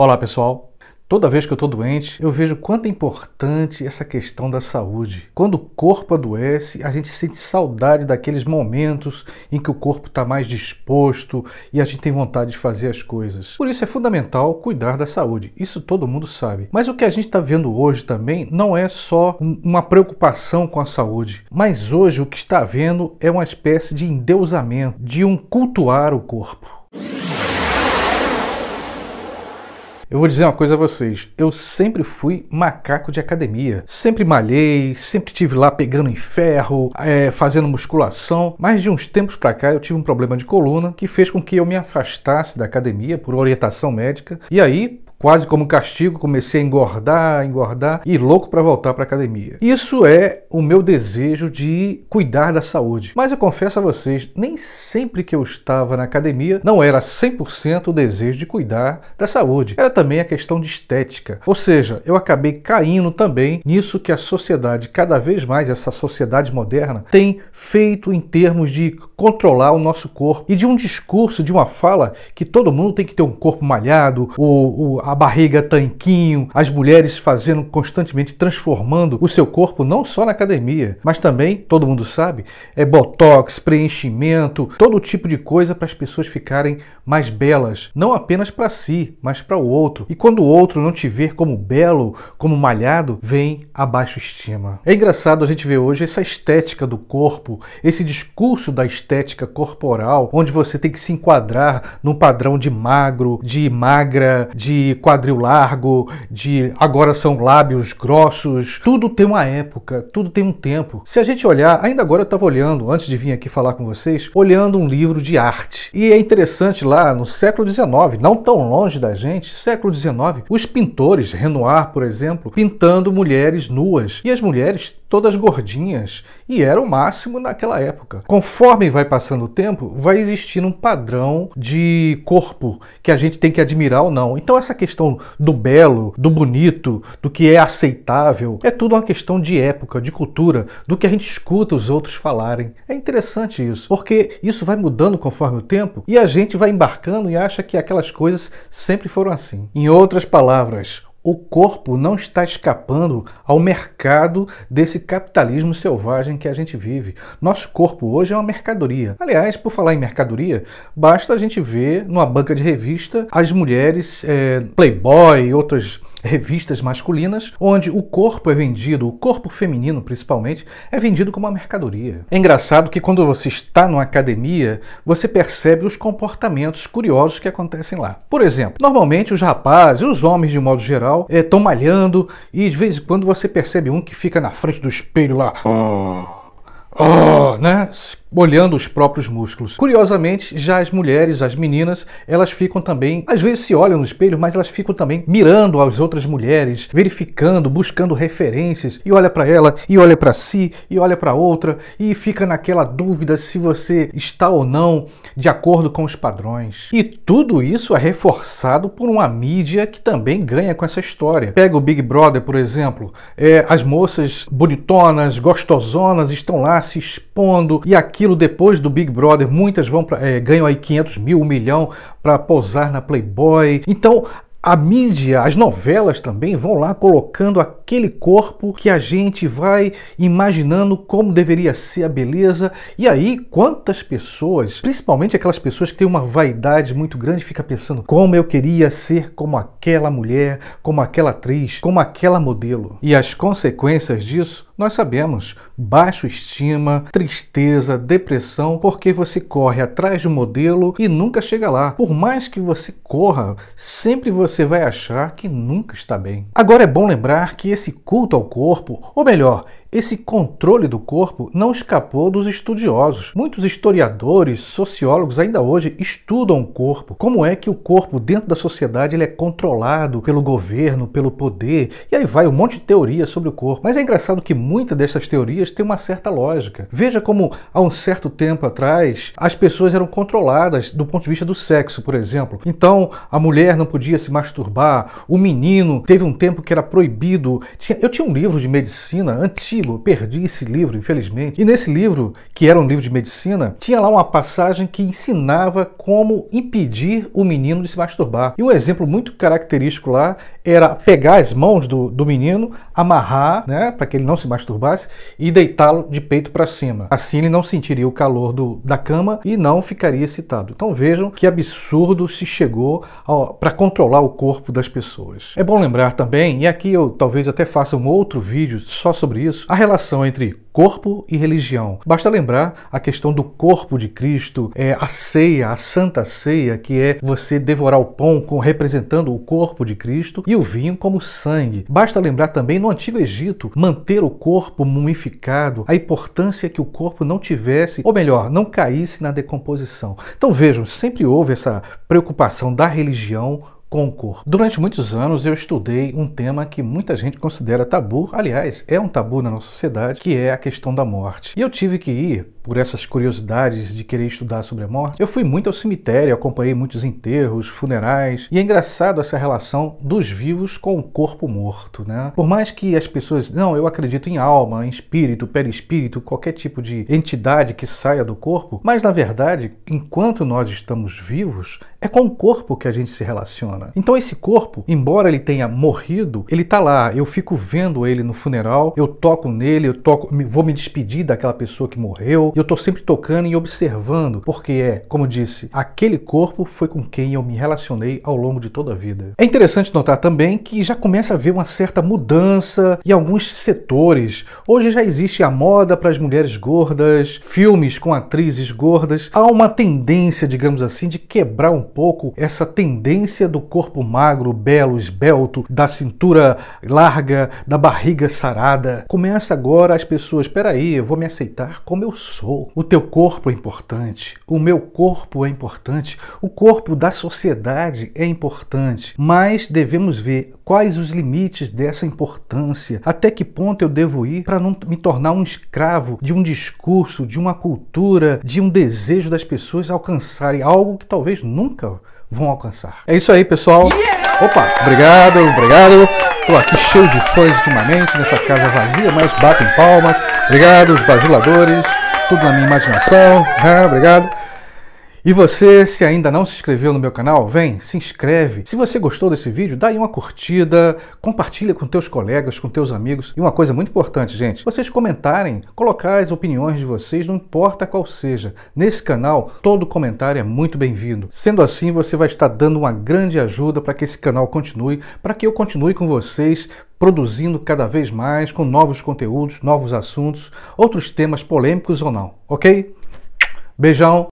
Olá, pessoal. Toda vez que eu estou doente, eu vejo quanto é importante essa questão da saúde. Quando o corpo adoece, a gente sente saudade daqueles momentos em que o corpo está mais disposto e a gente tem vontade de fazer as coisas. Por isso é fundamental cuidar da saúde. Isso todo mundo sabe. Mas o que a gente está vendo hoje também não é só uma preocupação com a saúde. Mas hoje o que está vendo é uma espécie de endeusamento, de um cultuar o corpo. Eu vou dizer uma coisa a vocês, eu sempre fui macaco de academia. Sempre malhei, sempre tive lá pegando em ferro, é, fazendo musculação, mas de uns tempos para cá eu tive um problema de coluna que fez com que eu me afastasse da academia por orientação médica. E aí quase como castigo, comecei a engordar, engordar e louco para voltar para academia. Isso é o meu desejo de cuidar da saúde. Mas eu confesso a vocês, nem sempre que eu estava na academia não era 100% o desejo de cuidar da saúde. Era também a questão de estética. Ou seja, eu acabei caindo também nisso que a sociedade, cada vez mais essa sociedade moderna, tem feito em termos de controlar o nosso corpo e de um discurso, de uma fala que todo mundo tem que ter um corpo malhado, o, o a barriga tanquinho, as mulheres fazendo constantemente, transformando o seu corpo, não só na academia, mas também, todo mundo sabe, é botox, preenchimento, todo tipo de coisa para as pessoas ficarem mais belas, não apenas para si, mas para o outro. E quando o outro não te ver como belo, como malhado, vem a baixa estima. É engraçado a gente ver hoje essa estética do corpo, esse discurso da estética corporal, onde você tem que se enquadrar num padrão de magro, de magra, de quadril largo, de agora são lábios grossos. Tudo tem uma época, tudo tem um tempo. Se a gente olhar, ainda agora eu estava olhando, antes de vir aqui falar com vocês, olhando um livro de arte. E é interessante lá no século XIX, não tão longe da gente, século XIX, os pintores, Renoir, por exemplo, pintando mulheres nuas. E as mulheres todas gordinhas, e era o máximo naquela época. Conforme vai passando o tempo, vai existir um padrão de corpo que a gente tem que admirar ou não. Então essa questão do belo, do bonito, do que é aceitável, é tudo uma questão de época, de cultura, do que a gente escuta os outros falarem. É interessante isso, porque isso vai mudando conforme o tempo e a gente vai embarcando e acha que aquelas coisas sempre foram assim. Em outras palavras, o corpo não está escapando ao mercado desse capitalismo selvagem que a gente vive. Nosso corpo hoje é uma mercadoria. Aliás, por falar em mercadoria, basta a gente ver numa banca de revista as mulheres é, playboy e outras revistas masculinas, onde o corpo é vendido, o corpo feminino principalmente, é vendido como uma mercadoria. É engraçado que quando você está numa academia, você percebe os comportamentos curiosos que acontecem lá. Por exemplo, normalmente os rapazes, os homens de modo geral, estão eh, é, malhando e de vez em quando você percebe um que fica na frente do espelho lá. Oh oh, né? olhando os próprios músculos. Curiosamente, já as mulheres, as meninas, elas ficam também, às vezes se olham no espelho, mas elas ficam também mirando as outras mulheres, verificando, buscando referências e olha para ela e olha para si e olha para outra e fica naquela dúvida se você está ou não de acordo com os padrões. E tudo isso é reforçado por uma mídia que também ganha com essa história. Pega o Big Brother, por exemplo, é, as moças bonitonas, gostosonas estão lá se expondo e aquilo depois do Big Brother, muitas vão pra, é, ganham aí 500 mil, um milhão para posar na Playboy. Então a mídia, as novelas também vão lá colocando a aquele corpo que a gente vai imaginando como deveria ser a beleza. E aí, quantas pessoas, principalmente aquelas pessoas que têm uma vaidade muito grande, fica pensando como eu queria ser como aquela mulher, como aquela atriz, como aquela modelo. E as consequências disso nós sabemos: baixa estima, tristeza, depressão, porque você corre atrás de um modelo e nunca chega lá. Por mais que você corra, sempre você vai achar que nunca está bem. Agora é bom lembrar que esse culto ao corpo, ou melhor, esse controle do corpo não escapou dos estudiosos. Muitos historiadores, sociólogos ainda hoje estudam o corpo. Como é que o corpo dentro da sociedade ele é controlado pelo governo, pelo poder? E aí vai um monte de teoria sobre o corpo. Mas é engraçado que muitas dessas teorias têm uma certa lógica. Veja como há um certo tempo atrás as pessoas eram controladas do ponto de vista do sexo, por exemplo. Então a mulher não podia se masturbar, o menino teve um tempo que era proibido. Eu tinha um livro de medicina antigo antigo, eu perdi esse livro, infelizmente. E nesse livro, que era um livro de medicina, tinha lá uma passagem que ensinava como impedir o menino de se masturbar. E um exemplo muito característico lá era pegar as mãos do, do menino, amarrar, né, para que ele não se masturbasse, e deitá-lo de peito para cima. Assim ele não sentiria o calor do, da cama e não ficaria excitado. Então vejam que absurdo se chegou para controlar o corpo das pessoas. É bom lembrar também, e aqui eu talvez até faça um outro vídeo só sobre isso, a relação entre corpo e religião. Basta lembrar a questão do corpo de Cristo, é a ceia, a santa ceia, que é você devorar o pão com, representando o corpo de Cristo e o vinho como sangue. Basta lembrar também no antigo Egito manter o corpo mumificado, a importância que o corpo não tivesse, ou melhor, não caísse na decomposição. Então vejam, sempre houve essa preocupação da religião Durante muitos anos eu estudei um tema que muita gente considera tabu, aliás, é um tabu na nossa sociedade, que é a questão da morte. E eu tive que ir por essas curiosidades de querer estudar sobre a morte. Eu fui muito ao cemitério, acompanhei muitos enterros, funerais, e é engraçado essa relação dos vivos com o corpo morto, né? Por mais que as pessoas, não, eu acredito em alma, em espírito, perispírito, qualquer tipo de entidade que saia do corpo, mas na verdade, enquanto nós estamos vivos, é com o corpo que a gente se relaciona. Então esse corpo, embora ele tenha morrido, ele tá lá, eu fico vendo ele no funeral, eu toco nele, eu toco, vou me despedir daquela pessoa que morreu, eu estou sempre tocando e observando, porque é, como disse, aquele corpo foi com quem eu me relacionei ao longo de toda a vida. É interessante notar também que já começa a haver uma certa mudança em alguns setores. Hoje já existe a moda para as mulheres gordas, filmes com atrizes gordas. Há uma tendência, digamos assim, de quebrar um pouco essa tendência do corpo magro, belo, esbelto, da cintura larga, da barriga sarada. Começa agora as pessoas, peraí, eu vou me aceitar como eu sou vou. O teu corpo é importante, o meu corpo é importante, o corpo da sociedade é importante, mas devemos ver quais os limites dessa importância, até que ponto eu devo ir para não me tornar um escravo de um discurso, de uma cultura, de um desejo das pessoas alcançarem algo que talvez nunca vão alcançar. É isso aí, pessoal. Yeah! Opa, obrigado, obrigado. Tô aqui cheio de fãs ultimamente nessa casa vazia, mas batem palmas. Obrigado, os bajuladores tudo na minha imaginação. Ah, obrigado. E você, se ainda não se inscreveu no meu canal, vem, se inscreve. Se você gostou desse vídeo, dá aí uma curtida, compartilha com teus colegas, com teus amigos. E uma coisa muito importante, gente, vocês comentarem, colocar as opiniões de vocês, não importa qual seja. Nesse canal, todo comentário é muito bem-vindo. Sendo assim, você vai estar dando uma grande ajuda para que esse canal continue, para que eu continue com vocês, produzindo cada vez mais com novos conteúdos, novos assuntos, outros temas polêmicos ou não, ok? Beijão!